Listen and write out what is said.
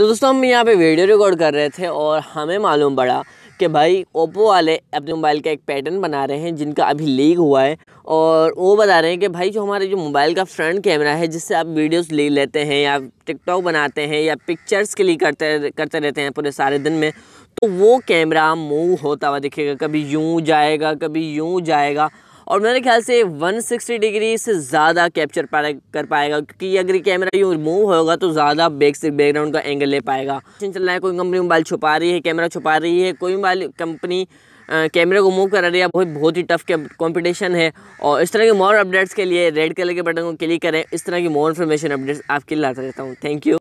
तो दोस्तों हम यहाँ पे वीडियो रिकॉर्ड कर रहे थे और हमें मालूम पड़ा कि भाई ओप्पो वाले अपने मोबाइल का एक पैटर्न बना रहे हैं जिनका अभी लीक हुआ है और वो बता रहे हैं कि भाई जो हमारे जो मोबाइल का फ्रंट कैमरा है जिससे आप वीडियोस ले लेते हैं या टिकटॉक बनाते हैं या पिक्चर्स के लिए करते करते रहते हैं पूरे सारे दिन में तो वो कैमरा मूव होता हुआ दिखेगा कभी यूँ जाएगा कभी यूँ जाएगा और मेरे ख्याल से 160 डिग्री से ज़्यादा कैप्चर पाए कर पाएगा क्योंकि अगर कैमरा यूँ मूव होगा तो ज़्यादा बैक से बैकग्राउंड का एंगल ले पाएगा चल रहा है कोई कंपनी मोबाइल छुपा रही है कैमरा छुपा रही है कोई मोबाइल कंपनी कैमरे को मूव करा रही है बहुत बहुत ही टफ कंपटीशन है और इस तरह के मोर अपडेट्स के लिए रेड कलर के बटन को क्लिक करें इस तरह की मोर इन्फॉर्मेशन अपडेट्स आपके लिए लाता रहता हूँ थैंक यू